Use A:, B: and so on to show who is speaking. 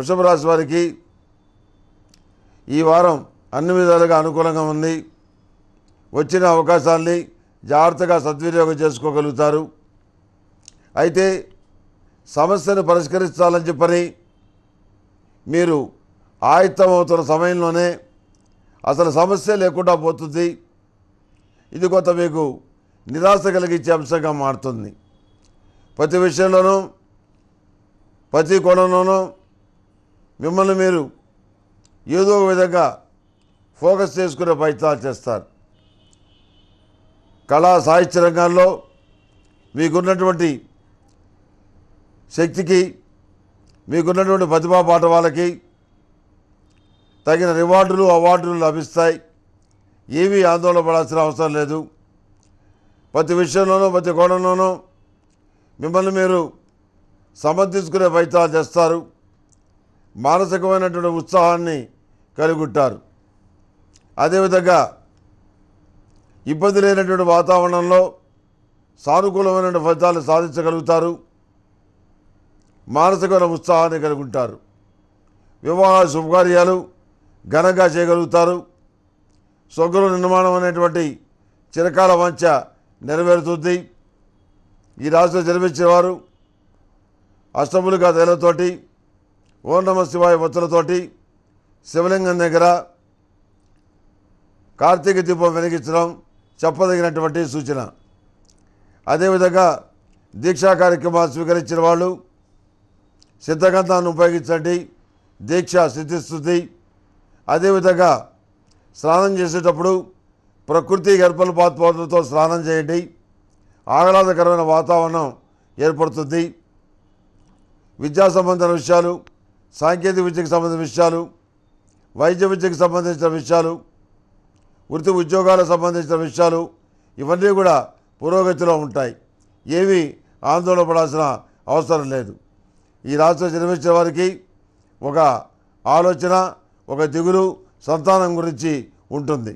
A: వృషభ రాశి వారికి ఈ వారం అన్ని విధాలుగా అనుకూలంగా ఉంది వచ్చిన అవకాశాల్ని జాగ్రత్తగా సద్వినియోగం చేసుకోగలుగుతారు అయితే సమస్యను పరిష్కరించాలని చెప్పని మీరు ఆయుత్తమవుతున్న సమయంలోనే అసలు సమస్య లేకుండా పోతుంది ఇది కొంత మీకు నిరాశ కలిగించే అంశంగా మారుతుంది ప్రతి విషయంలోనూ ప్రతి కోణంలోనూ మిమ్మల్ని మీరు ఏదో ఒక విధంగా ఫోకస్ చేసుకునే ప్రయత్నాలు చేస్తారు కళా సాహిత్య రంగాల్లో మీకున్నటువంటి శక్తికి మీకున్నటువంటి ప్రతిభా పాట వాళ్ళకి తగిన రివార్డులు అవార్డులు లభిస్తాయి ఏమీ ఆందోళన పడాల్సిన అవసరం లేదు ప్రతి విషయంలోనూ ప్రతి కోణంలోనూ మిమ్మల్ని మీరు సమర్థించుకునే ప్రయత్నాలు చేస్తారు మానసికమైనటువంటి ఉత్సాహాన్ని కలుగుంటారు అదేవిధంగా ఇబ్బంది లేనటువంటి వాతావరణంలో సానుకూలమైనటువంటి ఫలితాలు సాధించగలుగుతారు మానసికమైన ఉత్సాహాన్ని కలుగుంటారు వివాహ శుభకార్యాలు ఘనంగా చేయగలుగుతారు సొగ్గుల నిర్మాణం అనేటువంటి చిరకాల వంచ నెరవేరుతుంది ఈ రాశిలో జన్మించేవారు అష్టములుగా తేలతోటి ఓం నమ శివాయ వత్తులతోటి శివలింగం దగ్గర కార్తీక దీపం వెలిగించడం చెప్పదగినటువంటి సూచన అదేవిధంగా దీక్షా కార్యక్రమాలు స్వీకరించిన వాళ్ళు సిద్ధగంధాన్ని ఉపయోగించండి దీక్ష సిద్ధిస్తుంది అదేవిధంగా స్నానం చేసేటప్పుడు ప్రకృతి గర్భల పాత్రతో స్నానం చేయండి ఆహ్లాదకరమైన వాతావరణం ఏర్పడుతుంది విద్యా సంబంధమైన విషయాలు సాంకేతిక విద్యకు సంబంధించిన విషయాలు వైద్య విద్యకు సంబంధించిన విషయాలు వృత్తి ఉద్యోగాలకు సంబంధించిన విషయాలు ఇవన్నీ కూడా పురోగతిలో ఉంటాయి ఏవి ఆందోళన పడాల్సిన అవసరం లేదు ఈ రాష్ట్రం జన్మించిన వారికి ఒక ఆలోచన ఒక దిగులు సంతానం గురించి ఉంటుంది